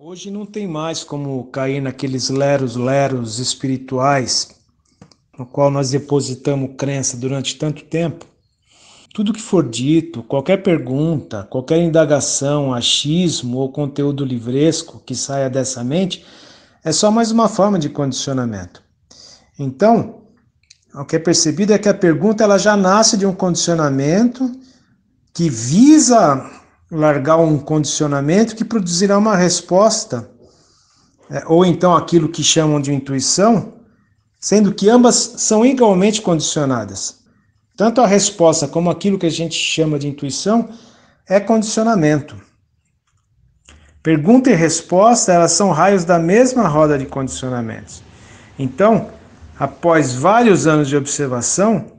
Hoje não tem mais como cair naqueles leros-leros espirituais no qual nós depositamos crença durante tanto tempo. Tudo que for dito, qualquer pergunta, qualquer indagação, achismo ou conteúdo livresco que saia dessa mente é só mais uma forma de condicionamento. Então, o que é percebido é que a pergunta ela já nasce de um condicionamento que visa largar um condicionamento que produzirá uma resposta, é, ou então aquilo que chamam de intuição, sendo que ambas são igualmente condicionadas. Tanto a resposta como aquilo que a gente chama de intuição é condicionamento. Pergunta e resposta, elas são raios da mesma roda de condicionamentos. Então, após vários anos de observação,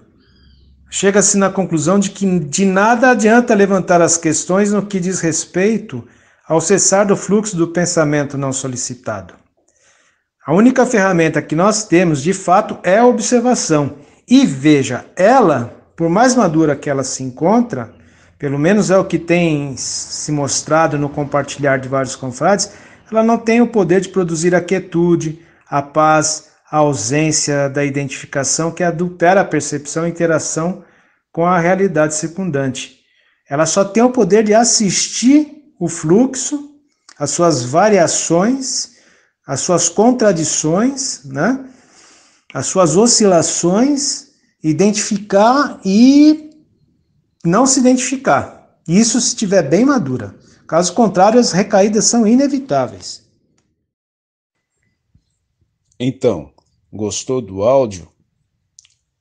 Chega-se na conclusão de que de nada adianta levantar as questões no que diz respeito ao cessar do fluxo do pensamento não solicitado. A única ferramenta que nós temos, de fato, é a observação. E veja, ela, por mais madura que ela se encontra, pelo menos é o que tem se mostrado no compartilhar de vários confrades, ela não tem o poder de produzir a quietude, a paz, a ausência da identificação que adultera a percepção e interação com a realidade circundante. Ela só tem o poder de assistir o fluxo, as suas variações, as suas contradições, né? as suas oscilações, identificar e não se identificar. Isso se estiver bem madura. Caso contrário, as recaídas são inevitáveis. Então, gostou do áudio?